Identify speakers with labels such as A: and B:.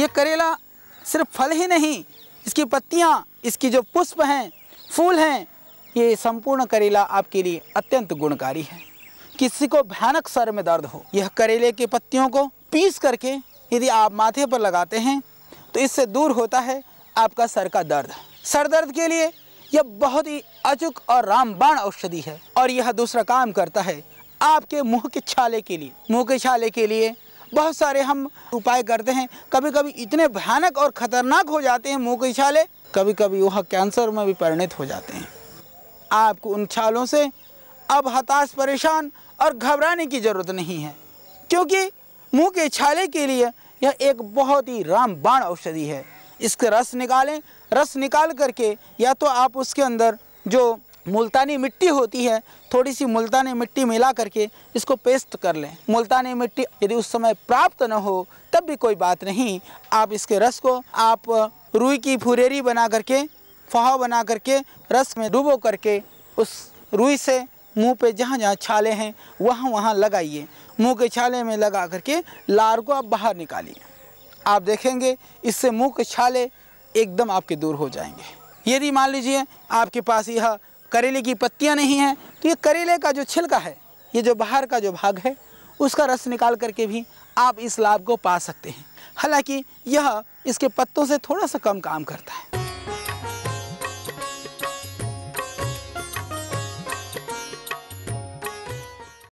A: ये करेला सिर्फ फल ही नहीं इसकी पत्तियाँ इसकी जो पुष्प हैं फूल हैं ये संपूर्ण करेला आपके लिए अत्यंत गुणकारी है किसी को भयानक सर में दर्द हो यह करेले की पत्तियों को पीस करके यदि आप माथे पर लगाते हैं तो इससे दूर होता है आपका सर का दर्द सर दर्द के लिए यह बहुत ही अचूक और रामबाण औषधि है और यह दूसरा काम करता है आपके मुंह के छाले के लिए मुंह के छाले के लिए बहुत सारे हम उपाय करते हैं कभी कभी इतने भयानक और ख़तरनाक हो जाते हैं मुँह के छाले कभी कभी वह कैंसर में भी परिणित हो जाते हैं आपको उन छालों से अब हताश परेशान और घबराने की ज़रूरत नहीं है क्योंकि मुंह के छाले के लिए यह एक बहुत ही रामबाण औषधि है इसके रस निकालें रस निकाल करके या तो आप उसके अंदर जो मुल्तानी मिट्टी होती है थोड़ी सी मुल्तानी मिट्टी मिला करके इसको पेस्ट कर लें मुल्तानी मिट्टी यदि उस समय प्राप्त न हो तब भी कोई बात नहीं आप इसके रस को आप रुई की फुरेरी बना करके फहा बना करके रस में डुबो करके उस रुई से मुंह पे जहाँ जहाँ छाले हैं वहाँ वहाँ लगाइए मुंह के छाले में लगा करके लार को आप बाहर निकालिए आप देखेंगे इससे मुंह के छाले एकदम आपके दूर हो जाएंगे यदि मान लीजिए आपके पास यह करेले की पत्तियाँ नहीं हैं तो ये करेले का जो छिलका है ये जो बाहर का जो भाग है उसका रस निकाल करके भी आप इस लाभ को पा सकते हैं हालांकि यह इसके पत्तों से थोड़ा सा कम काम करता है